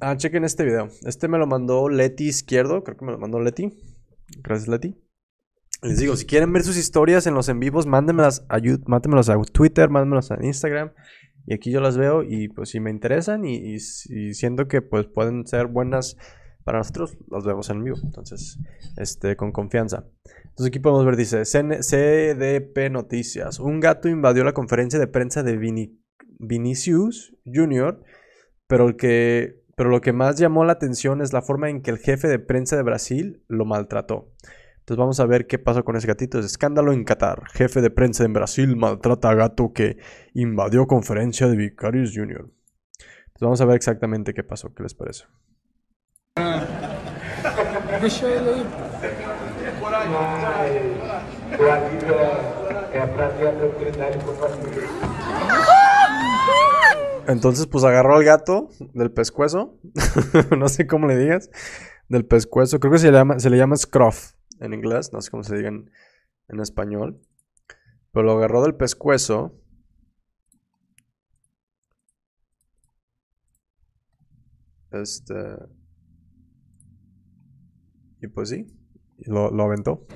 ah, chequen este video. Este me lo mandó Leti Izquierdo. Creo que me lo mandó Leti. Gracias, Leti. Les digo, si quieren ver sus historias en los en vivos, mándenmelas a, a Twitter, mándenmelas a Instagram. Y aquí yo las veo y pues si me interesan y, y, siento que pues pueden ser buenas para nosotros, las vemos en vivo. Entonces, este, con confianza. Entonces aquí podemos ver, dice, CDP Noticias. Un gato invadió la conferencia de prensa de Vinicius Jr pero, el que, pero lo que más llamó la atención es la forma en que el jefe de prensa de Brasil lo maltrató. Entonces vamos a ver qué pasó con ese gatito. Es escándalo en Qatar. Jefe de prensa en Brasil maltrata a gato que invadió conferencia de Vicarius Junior. Entonces vamos a ver exactamente qué pasó. ¿Qué les parece? Eh, entonces, pues agarró al gato del pescuezo. no sé cómo le digas. Del pescuezo. Creo que se le llama, se le llama scruff en inglés. No sé cómo se diga en, español. Pero lo agarró del pescuezo. Este. Y pues sí. lo, lo aventó.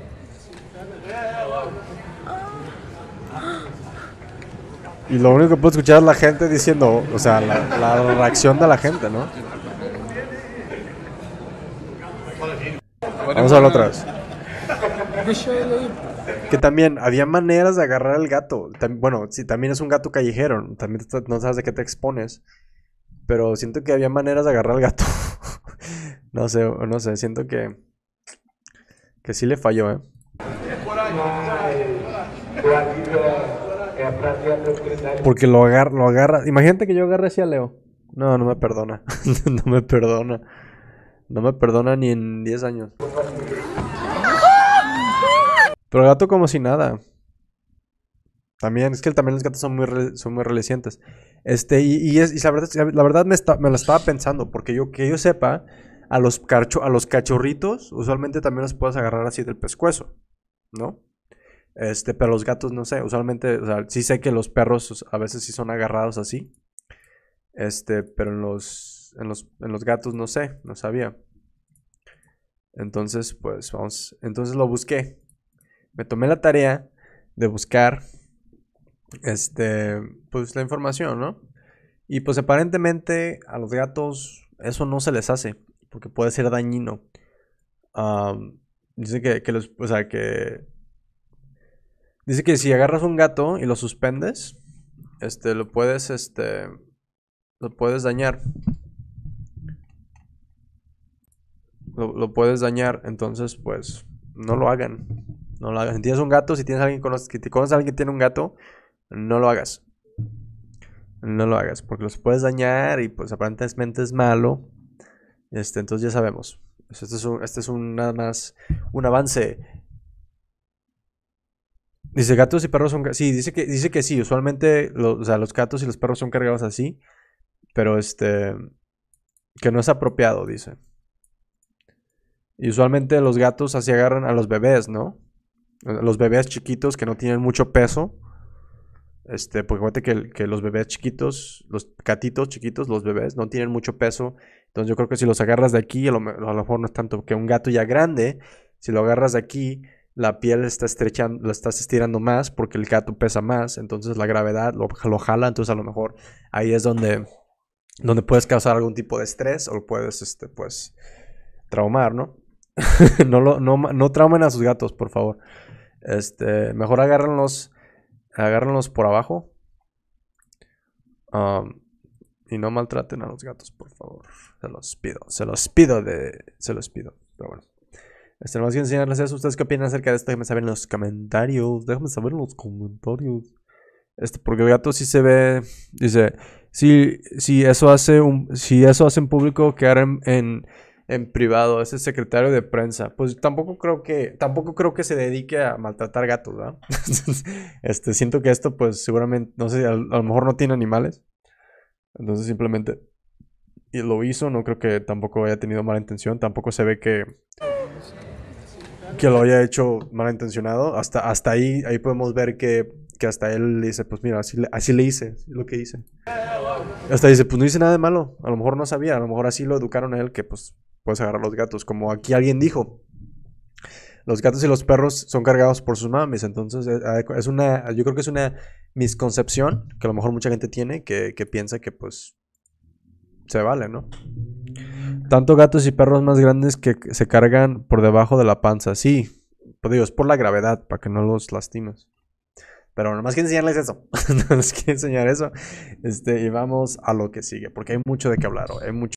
Ah. Y lo único que puedo escuchar es la gente diciendo, o sea, la, reacción de la gente, ¿no? Vamos a ver otra Que también había maneras de agarrar al gato. Bueno, si también es un gato callejero, también no sabes de qué te expones. Pero siento que había maneras de agarrar al gato. no sé, no sé, siento que. Que sí le falló, ¿eh? Porque lo agarra, lo agarra. Imagínate que yo agarre así a Leo. No, no me perdona. no me perdona. No me perdona ni en 10 años. Pero el gato como si nada. También, es que también los gatos son muy, son muy relecientes. Este, y, es, y la verdad, me, lo estaba pensando, porque yo, que yo sepa, a los, a los cachorritos usualmente también los puedes agarrar así del pescuezo, ¿no? Este, pero los gatos no sé, usualmente, o sea, sí sé que los perros a veces sí son agarrados así. Este, pero en los, en los, en los gatos no sé, no sabía. Entonces, pues vamos, entonces lo busqué. Me tomé la tarea de buscar, este, pues la información, ¿no? Y pues aparentemente a los gatos eso no se les hace, porque puede ser dañino. dice que, que los, o sea, que Dice que si agarras un gato y lo suspendes, este, lo puedes, este, lo puedes dañar. Lo, puedes dañar, entonces, pues, no lo hagan. No lo hagan... Si tienes un gato, si tienes alguien que conoces a alguien que tiene un gato, no lo hagas. No lo hagas, porque los puedes dañar y pues aparentemente es malo. Este, entonces ya sabemos. Este es, un, este es un, nada más un avance Dice, gatos y perros son... Sí, dice que, dice que sí, usualmente los gatos y los perros son cargados así, pero este... Que no es apropiado, dice. Y usualmente los gatos así agarran a los bebés, ¿no? Los bebés chiquitos que no tienen mucho peso. Este, porque fíjate que, los bebés chiquitos, los gatitos chiquitos, los bebés, no tienen mucho peso. Entonces yo creo que si los agarras de aquí, a a lo mejor no es tanto que un gato ya grande, si lo agarras de aquí, la piel está estrechando, la estás estirando más porque el gato pesa más, entonces la gravedad lo, lo, jala, entonces a lo mejor ahí es donde, donde puedes causar algún tipo de estrés o puedes, este, pues, traumar, ¿no? no, no, no traumen a sus gatos, por favor. Este, mejor agárrenlos, agárrenlos por abajo. Um, y no maltraten a los gatos, por favor. Se los pido, se los pido de, se los pido, pero bueno. Este, más que enseñarles eso. ¿Ustedes qué opinan acerca de esto? Déjenme saber en los comentarios. Déjenme saber en los comentarios. Este, porque el gato sí se ve. Dice. Si, si eso hace un. Si eso hacen público, quedar en, en, privado. ese secretario de prensa. Pues tampoco creo que. Tampoco creo que se dedique a maltratar gatos, ¿verdad? este, siento que esto, pues, seguramente. No sé, a, a lo mejor no tiene animales. Entonces simplemente. Y lo hizo. No creo que tampoco haya tenido mala intención. Tampoco se ve que que lo haya hecho malintencionado. Hasta, hasta ahí, ahí podemos ver que, hasta él dice, pues mira, así le, así le hice, lo que hice. Hasta dice, pues no hice nada de malo. A lo mejor no sabía, a lo mejor así lo educaron a él que pues puedes agarrar los gatos. Como aquí alguien dijo, los gatos y los perros son cargados por sus mames. Entonces, eh, ah, es una, yo creo que es una misconcepción que a lo mejor mucha gente tiene que, que piensa que pues se vale, ¿no? Tanto gatos y perros más grandes que se cargan por debajo de la panza. Sí, Por pues Dios, por la gravedad, para que no los lastimes. Pero más que enseñarles eso. más que enseñar eso. Este, y vamos a lo que sigue, porque hay mucho de qué hablar. Hay mucho